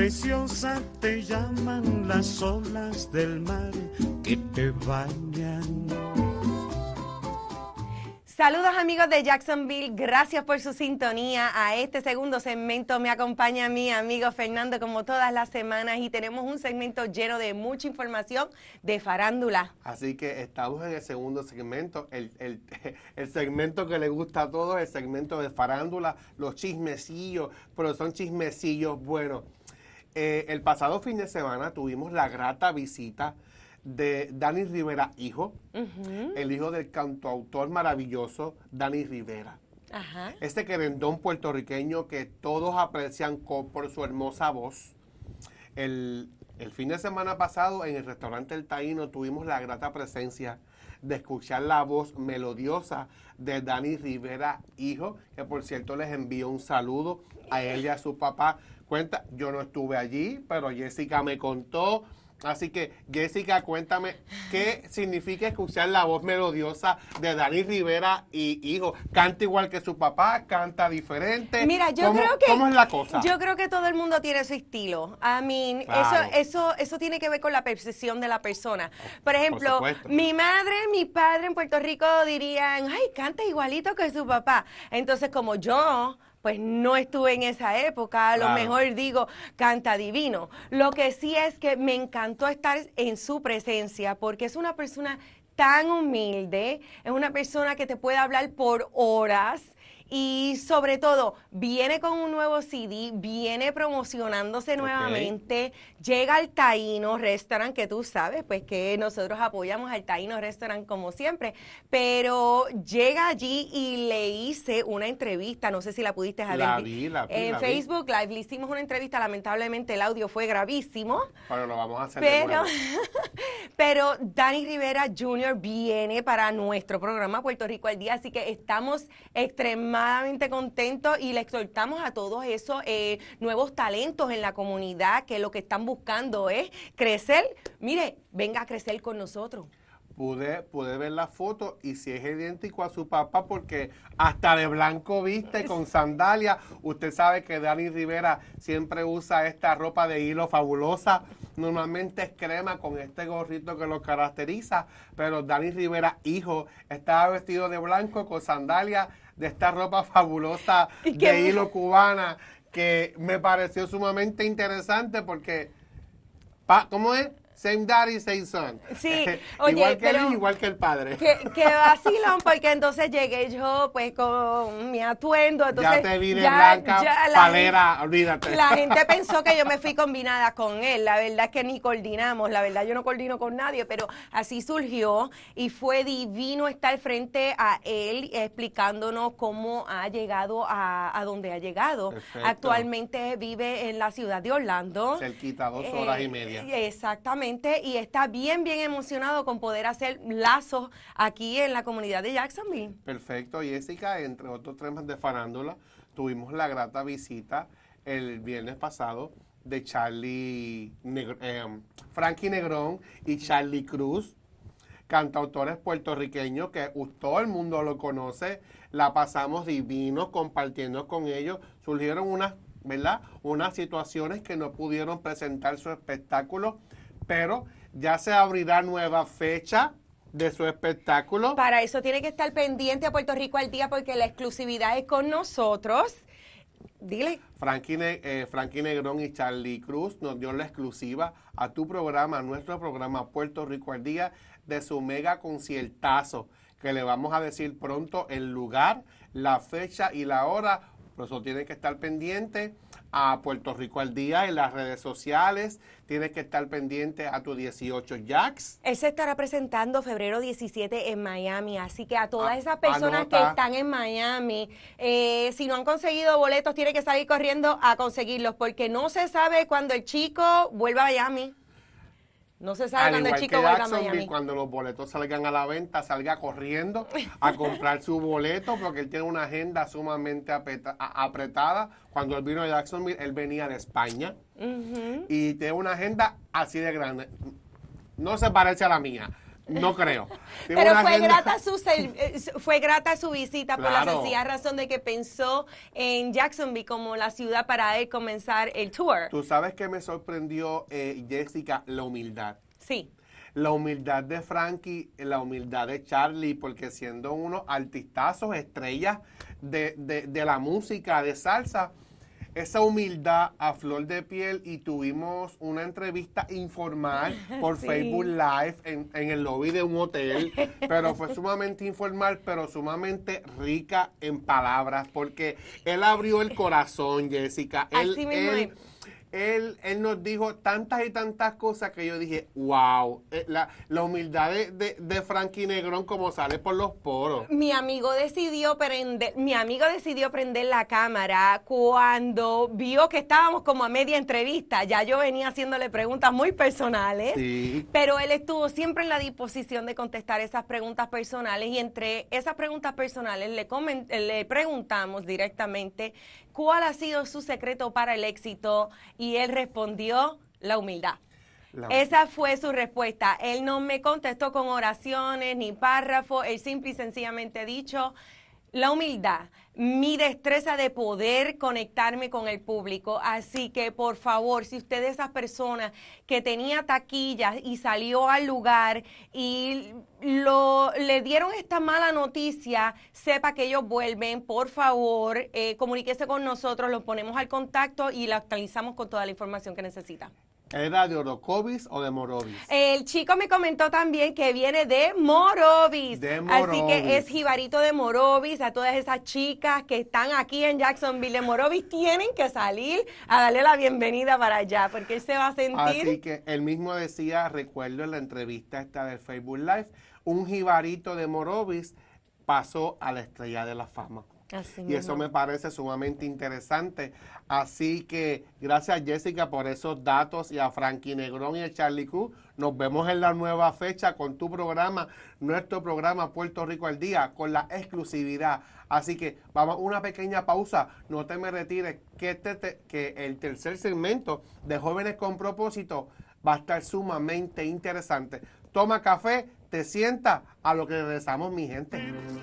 preciosa te llaman las olas del mar que te bañan. Saludos amigos de Jacksonville, gracias por su sintonía. A este segundo segmento me acompaña mi amigo Fernando como todas las semanas y tenemos un segmento lleno de mucha información de farándula. Así que estamos en el segundo segmento, el, segmento que le gusta a todos, el segmento de farándula, los chismecillos, pero son chismecillos buenos. Eh, el pasado fin de semana tuvimos la grata visita de Dani Rivera, hijo, el hijo del cantautor maravilloso Dani Rivera. Este querendón puertorriqueño que todos aprecian por su hermosa voz. El, el fin de semana pasado en el restaurante El Taíno tuvimos la grata presencia de escuchar la voz melodiosa de Dani Rivera, hijo, que por cierto les envío un saludo a él y a su papá. Cuenta, yo no estuve allí, pero Jessica me contó. Así que, Jessica, cuéntame qué significa escuchar la voz melodiosa de Dani Rivera y hijo. Canta igual que su papá, canta diferente. Mira, yo creo que. ¿Cómo es la cosa? Yo creo que todo el mundo tiene su estilo. I mean, eso, eso, eso tiene que ver con la percepción de la persona. Por ejemplo, mi madre, mi padre en Puerto Rico dirían, ay, canta igualito que su papá. Entonces, como yo pues no estuve en esa época, a lo mejor digo, canta divino. Lo que sí es que me encantó estar en su presencia porque es una persona tan humilde, es una persona que te puede hablar por horas, y sobre todo, viene con un nuevo CD, viene promocionándose nuevamente, llega al Taino Restaurant, que tú sabes, pues que nosotros apoyamos al Taino Restaurant como siempre, pero llega allí y le hice una entrevista, no sé si la pudiste la En Facebook Live le hicimos una entrevista, lamentablemente el audio fue gravísimo. Pero lo vamos a hacer. Pero, pero Dani Rivera Jr. viene para nuestro programa Puerto Rico al Día, así que estamos extremadamente extremadamente contento y le exhortamos a todos esos eh, nuevos talentos en la comunidad que lo que están buscando es crecer. Mire, venga a crecer con nosotros. Pude, pude, ver la foto y si es idéntico a su papá, porque hasta de blanco viste con sandalia. Usted sabe que Dani Rivera siempre usa esta ropa de hilo fabulosa. Normalmente es crema con este gorrito que lo caracteriza, pero Dani Rivera, hijo, estaba vestido de blanco con sandalia de esta ropa fabulosa de hilo cubana que me pareció sumamente interesante porque, ¿cómo es? Same daddy, same son. Sí, igual que pero, igual que el padre. Que, vacilón, porque entonces llegué yo pues con mi atuendo. ya te vine blanca, palera, olvídate. La gente pensó que yo me fui combinada con él. La verdad es que ni coordinamos, la verdad yo no coordino con nadie, pero así surgió y fue divino estar frente a él explicándonos cómo ha llegado a, donde ha llegado. Actualmente vive en la ciudad de Orlando. Cerquita, dos horas y eh, media. Exactamente y está bien, bien emocionado con poder hacer lazos aquí en la comunidad de Jacksonville. Perfecto, Jessica, entre otros temas de farándula, tuvimos la grata visita el viernes pasado de Charlie eh, um, Frankie Negrón y Charlie Cruz, cantautores puertorriqueños que todo el mundo lo conoce, la pasamos divino compartiendo con ellos, surgieron unas, ¿verdad? Unas situaciones que no pudieron presentar su espectáculo pero ya se abrirá nueva fecha de su espectáculo. Para eso tiene que estar pendiente a Puerto Rico al día porque la exclusividad es con nosotros. Dile. Eh, Frankie, Negrón y Charlie Cruz nos dio la exclusiva a tu programa, a nuestro programa Puerto Rico al Día, de su mega conciertazo, que le vamos a decir pronto el lugar, la fecha y la hora. Por eso tiene que estar pendiente a Puerto Rico al día en las redes sociales. Tienes que estar pendiente a tu 18 Jacks. Él se estará presentando febrero 17 en Miami, así que a todas esas personas que están en Miami, eh, si no han conseguido boletos, tienen que salir corriendo a conseguirlos, porque no se sabe cuándo el chico vuelva a Miami. No se sabe Al Chico que Jacksonville, cuando los boletos salgan a la venta, salga corriendo a comprar su boleto, porque él tiene una agenda sumamente apretada. Cuando él vino de Jacksonville, él venía de España y tiene una agenda así de grande. No se parece a la mía, no creo. Pero eh, fue grata, su, fue su visita por la sencilla razón de que pensó en Jacksonville como la ciudad para él comenzar el tour. Tú sabes que me sorprendió, eh, Jessica, la humildad. Sí. La humildad de Frankie, la humildad de Charlie, porque siendo unos artistazos, estrellas de la música, de salsa, esa humildad a flor de piel y tuvimos una entrevista informal por Facebook Live en, el lobby de un hotel, pero fue sumamente informal, pero sumamente rica en palabras, porque él abrió el corazón, Jessica. él, él, nos dijo tantas y tantas cosas que yo dije, wow, eh, la, humildad de, Frankie Negrón como sale por los poros. Mi amigo decidió prender, mi amigo decidió prender la cámara cuando vio que estábamos como a media entrevista. Ya yo venía haciéndole preguntas muy personales, sí. pero él estuvo siempre en la disposición de contestar esas preguntas personales y entre esas preguntas personales le, le preguntamos directamente cuál ha sido su secreto para el éxito y él respondió la humildad. Esa fue su respuesta. Él no me contestó con oraciones ni párrafos, él simple y sencillamente dicho, la humildad, mi destreza de poder conectarme con el público. Así que, por favor, si usted es esa persona que tenía taquillas y salió al lugar y dieron esta mala noticia, sepa que ellos vuelven, por favor, eh, comuníquese con nosotros, los ponemos al contacto y la actualizamos con toda la información que necesita. ¿Era de Orocovis o de Morovis? El chico me comentó también que viene de Morovis. Así que es jibarito de Morovis. A todas esas chicas que están aquí en Jacksonville de Morovis tienen que salir a darle la bienvenida para allá porque él se va a sentir. Así que él mismo decía, recuerdo en la entrevista esta del Facebook Live, un jibarito de Morovis pasó a la estrella de la fama y eso me parece sumamente interesante. Así que gracias Jessica por esos datos y a Frankie Negrón y a Charlie Cruz. Nos vemos en la nueva fecha con tu programa, nuestro programa Puerto Rico al Día, con la exclusividad. Así que vamos a una pequeña pausa. No te me retires que, este que el tercer segmento de Jóvenes con Propósito va a estar sumamente interesante. Toma café, te sienta a lo que regresamos mi gente.